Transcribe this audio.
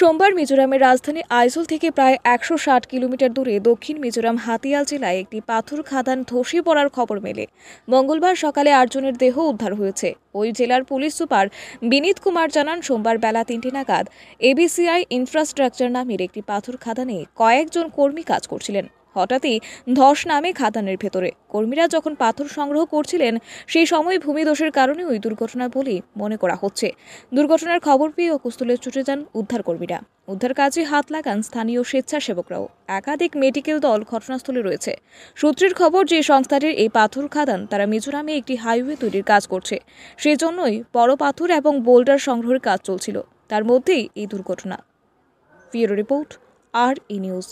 সোমবার মিজোরামের রাজধানী আইজল থেকে প্রায় একশো ষাট কিলোমিটার দূরে দক্ষিণ মিজোরাম হাতিয়াল জেলায় একটি পাথর খাদান ধসে পড়ার খবর মেলে মঙ্গলবার সকালে আটজনের দেহ উদ্ধার হয়েছে ওই জেলার পুলিশ সুপার বিনীত কুমার জানান সোমবার বেলা তিনটি নাগাদ এবিসিআই ইনফ্রাস্ট্রাকচার নামের একটি পাথর খাদানে কয়েকজন কর্মী কাজ করছিলেন হঠাৎই ধস নামে খাদানের ভেতরে কর্মীরা যখন পাথর সংগ্রহ করছিলেন সেই সময় ভূমিদোষের কারণে ওই দুর্ঘটনা বলেই মনে করা হচ্ছে দুর্ঘটনার খবর পেয়ে অকুস্থলে ছুটে যান উদ্ধারকর্মীরা উদ্ধার কাজে হাত লাগান স্থানীয় স্বেচ্ছাসেবকরাও একাধিক মেডিকেল দল ঘটনাস্থলে রয়েছে সূত্রের খবর যে সংস্থাটির এই পাথর খাদান তারা মিজোরামে একটি হাইওয়ে তৈরির কাজ করছে সেজন্যই বড় পাথর এবং বোল্ডার সংগ্রহের কাজ চলছিল তার মধ্যেই এই দুর্ঘটনা ফিউরো রিপোর্ট আর ই নিউজ